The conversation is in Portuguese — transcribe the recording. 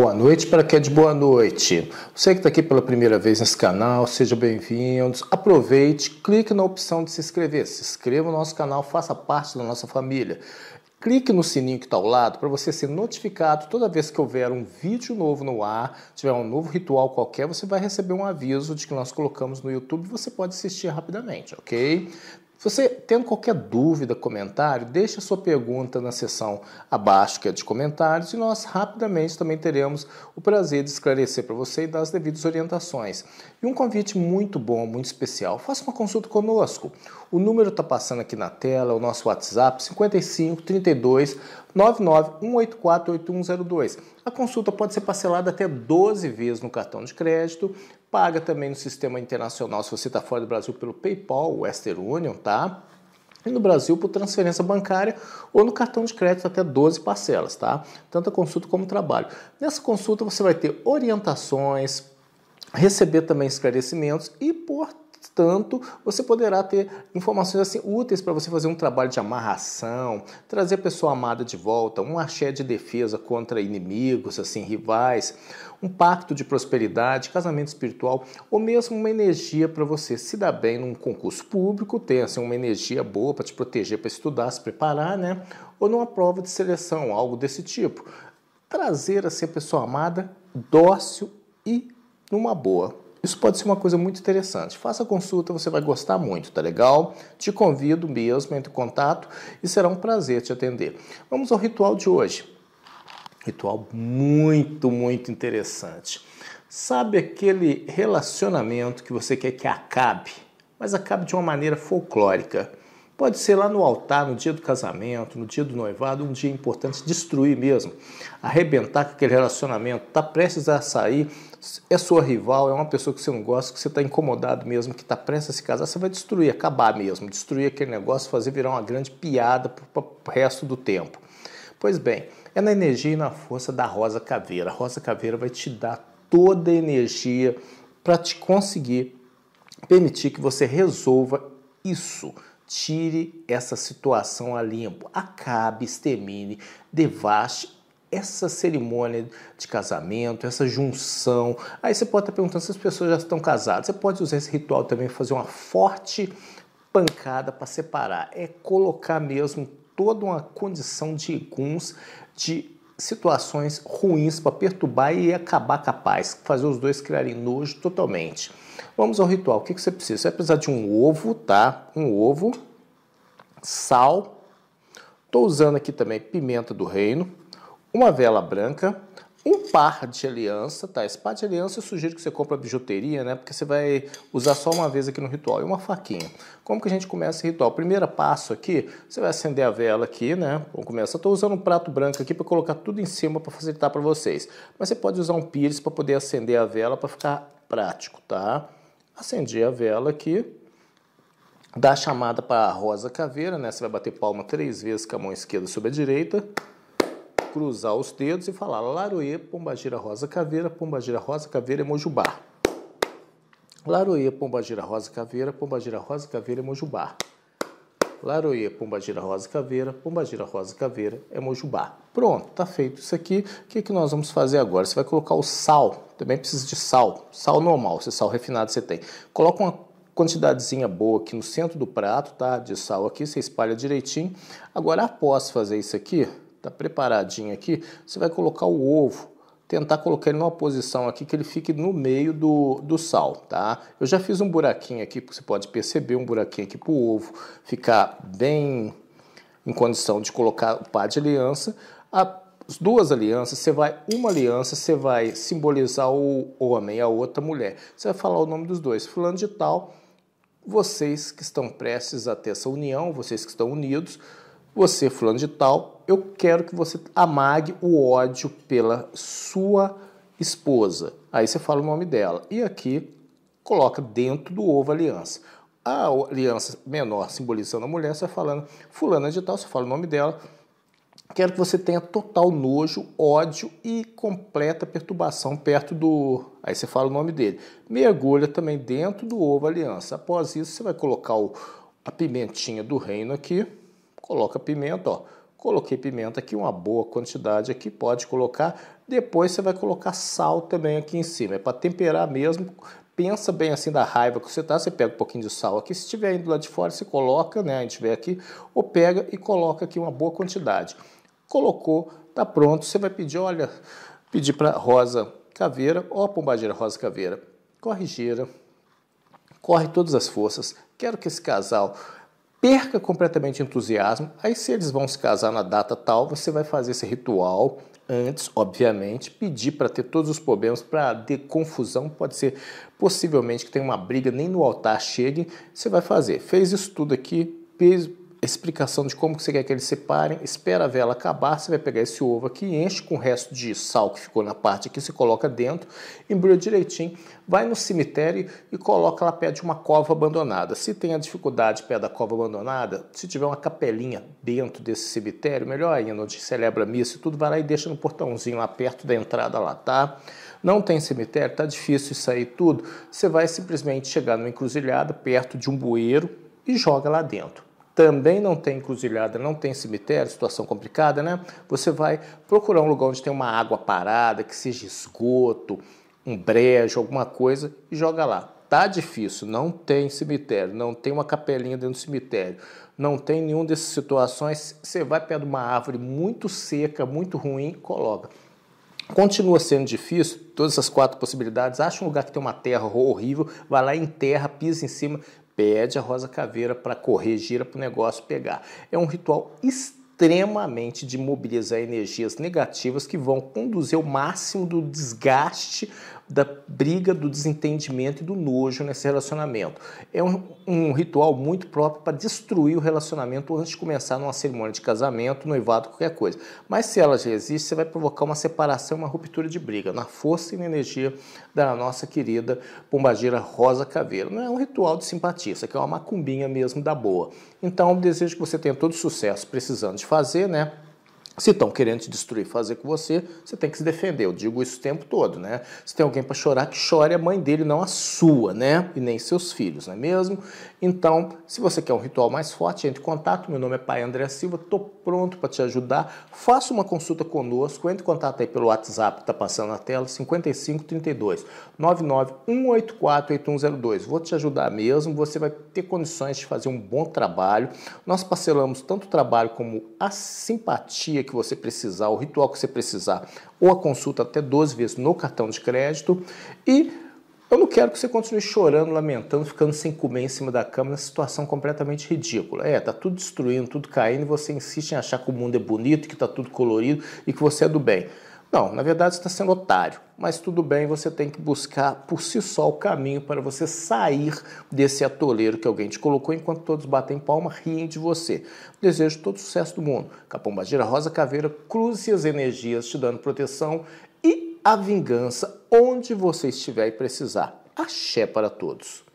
Boa noite para quem é de boa noite. Você que está aqui pela primeira vez nesse canal, sejam bem-vindos. Aproveite, clique na opção de se inscrever. Se inscreva no nosso canal, faça parte da nossa família. Clique no sininho que está ao lado para você ser notificado toda vez que houver um vídeo novo no ar, tiver um novo ritual qualquer, você vai receber um aviso de que nós colocamos no YouTube e você pode assistir rapidamente, ok? Se você tendo qualquer dúvida, comentário, deixe a sua pergunta na seção abaixo, que é de comentários, e nós rapidamente também teremos o prazer de esclarecer para você e dar as devidas orientações. E um convite muito bom, muito especial, faça uma consulta conosco. O número está passando aqui na tela, o nosso WhatsApp 55 32 991848102. A consulta pode ser parcelada até 12 vezes no cartão de crédito, paga também no sistema internacional se você está fora do Brasil pelo PayPal, Western Union, tá? E no Brasil por transferência bancária ou no cartão de crédito até 12 parcelas, tá? Tanto a consulta como o trabalho. Nessa consulta você vai ter orientações, receber também esclarecimentos e, por Portanto, você poderá ter informações assim úteis para você fazer um trabalho de amarração, trazer a pessoa amada de volta, um axé de defesa contra inimigos, assim, rivais, um pacto de prosperidade, casamento espiritual, ou mesmo uma energia para você se dar bem num concurso público, ter assim, uma energia boa para te proteger, para estudar, se preparar, né? Ou numa prova de seleção, algo desse tipo. Trazer assim, a pessoa amada dócil e numa boa. Isso pode ser uma coisa muito interessante. Faça a consulta, você vai gostar muito, tá legal? Te convido mesmo, entre em contato e será um prazer te atender. Vamos ao ritual de hoje. Ritual muito, muito interessante. Sabe aquele relacionamento que você quer que acabe, mas acabe de uma maneira folclórica? Pode ser lá no altar, no dia do casamento, no dia do noivado, um dia importante, destruir mesmo, arrebentar com aquele relacionamento, está prestes a sair, é sua rival, é uma pessoa que você não gosta, que você está incomodado mesmo, que está prestes a se casar, você vai destruir, acabar mesmo, destruir aquele negócio, fazer virar uma grande piada para o resto do tempo. Pois bem, é na energia e na força da rosa caveira. A rosa caveira vai te dar toda a energia para te conseguir permitir que você resolva isso Tire essa situação a limpo, acabe, extermine, devaste essa cerimônia de casamento, essa junção. Aí você pode estar perguntando se as pessoas já estão casadas. Você pode usar esse ritual também fazer uma forte pancada para separar. É colocar mesmo toda uma condição de guns de situações ruins para perturbar e acabar capaz, fazer os dois criarem nojo totalmente. Vamos ao ritual. O que, que você precisa? Você vai precisar de um ovo, tá? Um ovo, sal. Estou usando aqui também pimenta do reino, uma vela branca, um par de aliança, tá? Esse par de aliança eu sugiro que você compre a bijuteria, né? Porque você vai usar só uma vez aqui no ritual. E uma faquinha. Como que a gente começa esse ritual? Primeiro passo aqui, você vai acender a vela aqui, né? Vamos começar. Estou usando um prato branco aqui para colocar tudo em cima para facilitar para vocês. Mas você pode usar um pires para poder acender a vela para ficar prático, tá? Acendi a vela aqui. Dá a chamada para a rosa caveira, né? Você vai bater palma três vezes com a mão esquerda sobre a direita cruzar os dedos e falar Laroê, Pombagira, Rosa, Caveira, Pombagira, Rosa, Caveira, Mojubá. Laroê, Pombagira, Rosa, Caveira, Pombagira, Rosa, Caveira, Mojubá. Laroê, Pombagira, Rosa, Caveira, Pombagira, Rosa, Caveira, é Mojubá. Pronto, tá feito isso aqui. O que, é que nós vamos fazer agora? Você vai colocar o sal, também precisa de sal, sal normal, se sal refinado você tem. Coloca uma quantidadezinha boa aqui no centro do prato, tá? De sal aqui, você espalha direitinho. Agora, após fazer isso aqui, está preparadinho aqui, você vai colocar o ovo, tentar colocar ele numa posição aqui que ele fique no meio do, do sal, tá? Eu já fiz um buraquinho aqui, você pode perceber um buraquinho aqui para o ovo ficar bem em condição de colocar o par de aliança. As duas alianças, você vai, uma aliança você vai simbolizar o homem, a outra mulher. Você vai falar o nome dos dois, fulano de tal, vocês que estão prestes a ter essa união, vocês que estão unidos, você, fulano de tal, eu quero que você amague o ódio pela sua esposa. Aí você fala o nome dela. E aqui coloca dentro do ovo a aliança. A aliança menor simbolizando a mulher, você vai falando fulana de tal, você fala o nome dela. Quero que você tenha total nojo, ódio e completa perturbação perto do. Aí você fala o nome dele. Mergulha também dentro do ovo aliança. Após isso, você vai colocar o, a pimentinha do reino aqui coloca pimenta, ó. Coloquei pimenta aqui, uma boa quantidade aqui, pode colocar. Depois você vai colocar sal também aqui em cima, é para temperar mesmo. Pensa bem assim da raiva que você tá, você pega um pouquinho de sal aqui. Se estiver indo lá de fora, você coloca, né? A gente vê aqui, ou pega e coloca aqui uma boa quantidade. Colocou, tá pronto. Você vai pedir, olha, pedir para Rosa Caveira, ó, Pombageira Rosa Caveira, gira, corre todas as forças. Quero que esse casal perca completamente entusiasmo. Aí, se eles vão se casar na data tal, você vai fazer esse ritual antes, obviamente, pedir para ter todos os problemas, para de confusão, pode ser possivelmente que tenha uma briga, nem no altar chegue, você vai fazer. Fez isso tudo aqui, explicação de como que você quer que eles separem, espera a vela acabar, você vai pegar esse ovo aqui, enche com o resto de sal que ficou na parte aqui, você coloca dentro, embrulha direitinho, vai no cemitério e coloca lá perto de uma cova abandonada. Se tem a dificuldade perto da cova abandonada, se tiver uma capelinha dentro desse cemitério, melhor ainda, onde celebra missa e tudo, vai lá e deixa no portãozinho lá perto da entrada lá, tá? Não tem cemitério, tá difícil isso aí tudo, você vai simplesmente chegar numa encruzilhada perto de um bueiro e joga lá dentro também não tem encruzilhada, não tem cemitério, situação complicada, né? Você vai procurar um lugar onde tem uma água parada, que seja esgoto, um brejo, alguma coisa e joga lá. Tá difícil, não tem cemitério, não tem uma capelinha dentro do cemitério, não tem nenhum dessas situações. Você vai perto de uma árvore muito seca, muito ruim, coloca. Continua sendo difícil, todas essas quatro possibilidades. Acha um lugar que tem uma terra horrível, vai lá em terra, pisa em cima, pede a rosa caveira para correr, gira para o negócio pegar. É um ritual extremamente de mobilizar energias negativas que vão conduzir ao máximo do desgaste da briga, do desentendimento e do nojo nesse relacionamento. É um, um ritual muito próprio para destruir o relacionamento antes de começar numa cerimônia de casamento, noivado, qualquer coisa. Mas se ela já existe, você vai provocar uma separação, uma ruptura de briga, na força e na energia da nossa querida pombageira Rosa Caveira. Não é um ritual de simpatia, isso aqui é uma macumbinha mesmo da boa. Então, desejo que você tenha todo o sucesso precisando de fazer, né? Se estão querendo te destruir, fazer com você, você tem que se defender. Eu digo isso o tempo todo, né? Se tem alguém para chorar, que chore a mãe dele, não a sua, né? E nem seus filhos, não é mesmo? Então, se você quer um ritual mais forte, entre em contato. Meu nome é Pai André Silva, tô pronto para te ajudar. Faça uma consulta conosco, entre em contato aí pelo WhatsApp, tá passando na tela, 5532 8102 Vou te ajudar mesmo, você vai ter condições de fazer um bom trabalho. Nós parcelamos tanto o trabalho como a simpatia que que você precisar, o ritual que você precisar, ou a consulta até 12 vezes no cartão de crédito. E eu não quero que você continue chorando, lamentando, ficando sem comer em cima da cama, nessa situação completamente ridícula. É, tá tudo destruindo, tudo caindo, e você insiste em achar que o mundo é bonito, que tá tudo colorido e que você é do bem. Não, na verdade você está sendo otário, mas tudo bem, você tem que buscar por si só o caminho para você sair desse atoleiro que alguém te colocou enquanto todos batem palma, riem de você. Desejo todo sucesso do mundo. Capombagira, Rosa Caveira, cruze as energias te dando proteção e a vingança onde você estiver e precisar. Axé para todos.